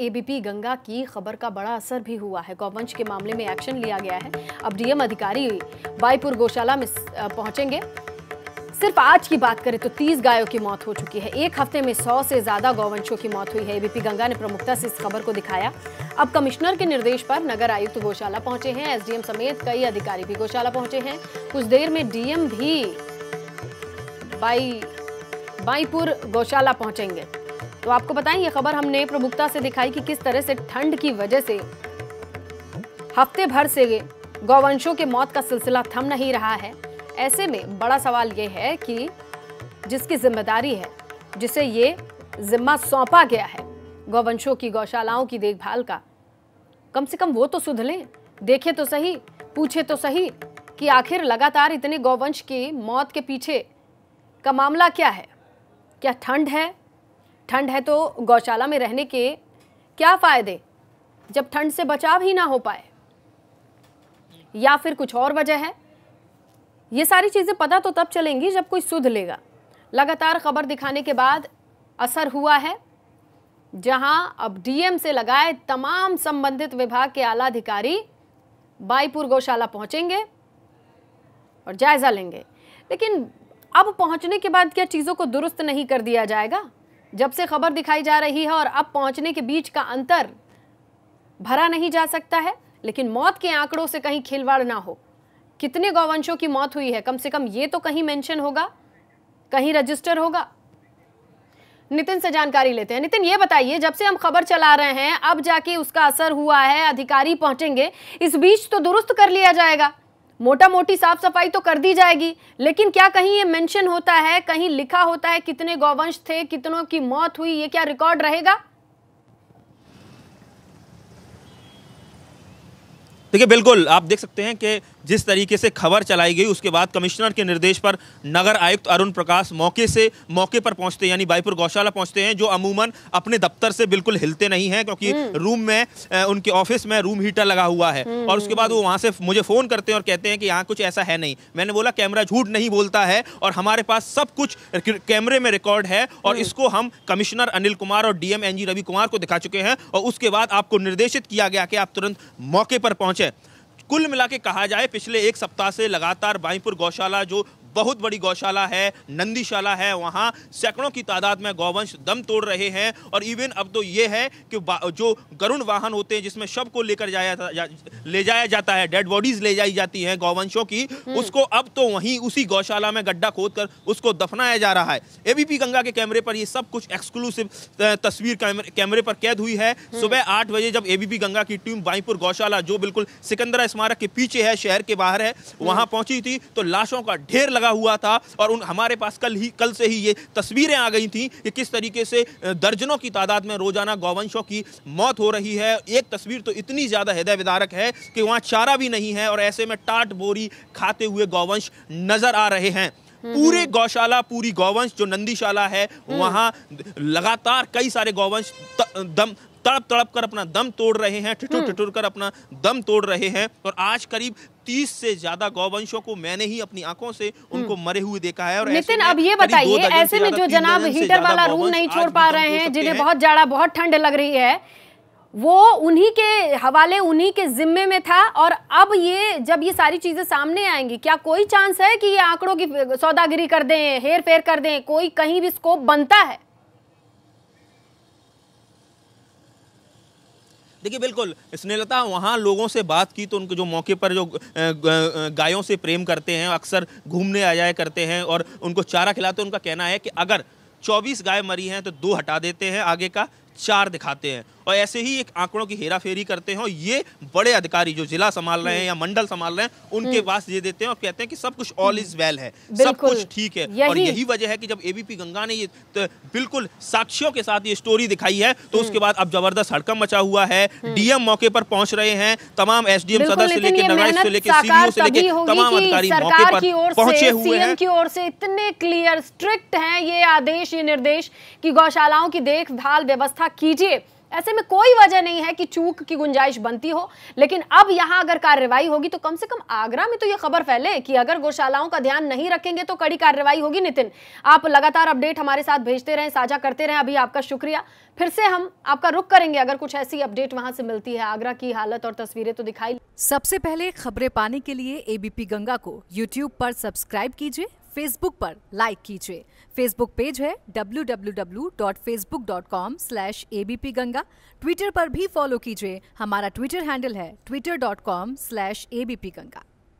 ABP Ganga की खबर का बड़ा असर भी हुआ है गौवंश के मामले में एक्शन लिया गया है अब डीएम अधिकारी बाईपुर गौशाला में पहुंचेंगे सिर्फ आज की बात करें तो 30 गायों की मौत हो चुकी है एक हफ्ते में 100 से ज्यादा गौवंशों की मौत हुई है एबीपी गंगा ने प्रमुखता से इस खबर को दिखाया अब कमिश्नर के निर्देश पर नगर आयुक्त गौशाला पहुंचे हैं एसडीएम समेत कई अधिकारी भी गौशाला पहुंचे हैं कुछ देर में डीएम भी बाई बाईपुर गौशाला पहुंचेंगे तो आपको बताएं ये खबर हमने प्रमुखता से दिखाई कि किस तरह से ठंड की वजह से हफ्ते भर से गौवंशों के मौत का सिलसिला थम नहीं रहा है ऐसे में बड़ा सवाल ये है कि जिसकी जिम्मेदारी है जिसे ये जिम्मा सौंपा गया है गौवंशों की गौशालाओं की देखभाल का कम से कम वो तो सुध लें देखे तो सही पूछे तो सही कि आखिर लगातार इतने गौवंश की मौत के पीछे का मामला क्या है क्या ठंड है ठंड है तो गौशाला में रहने के क्या फ़ायदे जब ठंड से बचाव ही ना हो पाए या फिर कुछ और वजह है ये सारी चीज़ें पता तो तब चलेंगी जब कोई सुध लेगा लगातार खबर दिखाने के बाद असर हुआ है जहां अब डीएम से लगाए तमाम संबंधित विभाग के आला अधिकारी बाईपुर गौशाला पहुंचेंगे और जायज़ा लेंगे लेकिन अब पहुंचने के बाद क्या चीज़ों को दुरुस्त नहीं कर दिया जाएगा जब से खबर दिखाई जा रही है और अब पहुंचने के बीच का अंतर भरा नहीं जा सकता है लेकिन मौत के आंकड़ों से कहीं खिलवाड़ ना हो कितने गौवंशों की मौत हुई है कम से कम ये तो कहीं मेंशन होगा कहीं रजिस्टर होगा नितिन से जानकारी लेते हैं नितिन ये बताइए जब से हम खबर चला रहे हैं अब जाके उसका असर हुआ है अधिकारी पहुंचेंगे इस बीच तो दुरुस्त कर लिया जाएगा मोटा मोटी साफ सफाई तो कर दी जाएगी लेकिन क्या कहीं ये मेंशन होता है कहीं लिखा होता है कितने गौवंश थे कितनों की मौत हुई ये क्या रिकॉर्ड रहेगा देखिए बिल्कुल आप देख सकते हैं कि जिस तरीके से खबर चलाई गई उसके बाद कमिश्नर के निर्देश पर नगर आयुक्त अरुण प्रकाश मौके से मौके पर पहुंचते यानी बाईपुर गौशाला पहुंचते हैं जो अमूमन अपने दफ्तर से बिल्कुल हिलते नहीं हैं क्योंकि हम्म। रूम में उनके ऑफिस में रूम हीटर लगा हुआ है हम्म। और उसके बाद वो वहाँ से मुझे फ़ोन करते हैं और कहते हैं कि यहाँ कुछ ऐसा है नहीं मैंने बोला कैमरा झूठ नहीं बोलता है और हमारे पास सब कुछ कैमरे में रिकॉर्ड है और हम्म। इसको हम कमिश्नर अनिल कुमार और डीएम एनजी रवि कुमार को दिखा चुके हैं और उसके बाद आपको निर्देशित किया गया कि आप तुरंत मौके पर पहुंचे कुल मिला कहा जाए पिछले एक सप्ताह से लगातार बाईपुर गौशाला जो बहुत बड़ी गौशाला है नंदीशाला है वहाँ सैकड़ों की तादाद में गौवंश दम तोड़ रहे हैं और इवन अब तो ये है कि जो गरुण वाहन होते हैं जिसमें शव को लेकर जाया ले जाया जाता है डेड बॉडीज ले जाई जाती हैं गौवंशों की हम्म। उसको अब तो वहीं उसी गौशाला में गड्ढा खोद कर उसको दफनाया जा रहा है एबीपी गंगा के कैमरे पर ये सब कुछ एक्सक्लूसिव तस्वीर कैमरे पर कैद हुई है हम्म। सुबह आठ बजे जब एबीपी गंगा की टीम बाईपुर गौशाला जो बिल्कुल सिकंदरा स्मारक के पीछे है शहर के बाहर है हम्म। वहां पहुंची थी तो लाशों का ढेर लगा लगा हुआ था और उन हमारे पास कल ही कल से ही ये तस्वीरें आ गई थी कि किस तरीके से दर्जनों की तादाद में रोजाना गौवंशों की मौत हो रही है एक तस्वीर तो इतनी ज़्यादा हृदय विदारक है कि वहाँ चारा भी नहीं है और ऐसे में टाट बोरी खाते हुए गौवंश नजर आ रहे हैं हम्म, पूरे हम्म। गौशाला पूरी गौवंश जो नंदीशाला है हम्म। वहाँ लगातार कई सारे गौवंश दम तड़प तड़प कर अपना दम तोड़ रहे हैं ठिठुर ठिठुर हम्म। कर अपना दम तोड़ रहे हैं और आज करीब तीस से ज्यादा गौवंशों को मैंने ही अपनी आंखों से हम्म। उनको मरे हुए देखा है और नितिन अब ये बताइए ऐसे में जो जनाब हीटर वाला रूम नहीं छोड़ पा रहे हैं जिन्हें बहुत ज्यादा बहुत ठंड लग रही है वो उन्हीं के हवाले उन्हीं के जिम्मे में था और अब ये जब ये सारी चीज़ें सामने आएंगी क्या कोई चांस है कि ये आंकड़ों की सौदागिरी कर दें हेर फेर कर दें कोई कहीं भी स्कोप बनता है देखिए बिल्कुल स्नेहलता वहाँ लोगों से बात की तो उनके जो मौके पर जो गायों से प्रेम करते हैं अक्सर घूमने आ जाया करते हैं और उनको चारा खिलाते हैं उनका कहना है कि अगर 24 गाय मरी हैं तो दो हटा देते हैं आगे का चार दिखाते हैं और ऐसे ही एक आंकड़ों की हेरा फेरी करते हैं ये बड़े अधिकारी जो जिला संभाल रहे हैं या मंडल संभाल रहे हैं उनके हम्म। पास ये देते हैं और कहते हैं कि सब कुछ ऑल इज वेल है सब कुछ ठीक है और यही वजह है कि जब एबीपी गंगा ने ये तो बिल्कुल साक्षियों के साथ ये स्टोरी दिखाई है तो उसके हम्म। बाद अब जबरदस्त हड़कम मचा हुआ है डीएम हम्म। मौके पर पहुंच रहे हैं तमाम एसडीएम सदस्य लेके सदस्य से लेके सीईओ से लेके e तमाम अधिकारी मौके पर पहुंचे हुए हैं की ओर से इतने क्लियर स्ट्रिक्ट हैं ये आदेश ये निर्देश कि गौशालाओं की देखभाल व्यवस्था कीजिए ऐसे में कोई वजह नहीं है कि चूक की गुंजाइश बनती हो लेकिन अब यहाँ अगर कार्रवाई होगी तो कम से कम आगरा में तो यह खबर फैले कि अगर गौशालाओं का ध्यान नहीं रखेंगे तो कड़ी कार्रवाई होगी नितिन आप लगातार अपडेट हमारे साथ भेजते रहें साझा करते रहें अभी आपका शुक्रिया फिर से हम आपका रुख करेंगे अगर कुछ ऐसी अपडेट वहां से मिलती है आगरा की हालत और तस्वीरें तो दिखाई सबसे पहले खबरें पाने के लिए एबीपी गंगा को यूट्यूब पर सब्सक्राइब कीजिए फेसबुक पर लाइक कीजिए फेसबुक पेज है www.facebook.com/abpganga ट्विटर पर भी फॉलो कीजिए हमारा ट्विटर हैंडल है twitter.com/abpganga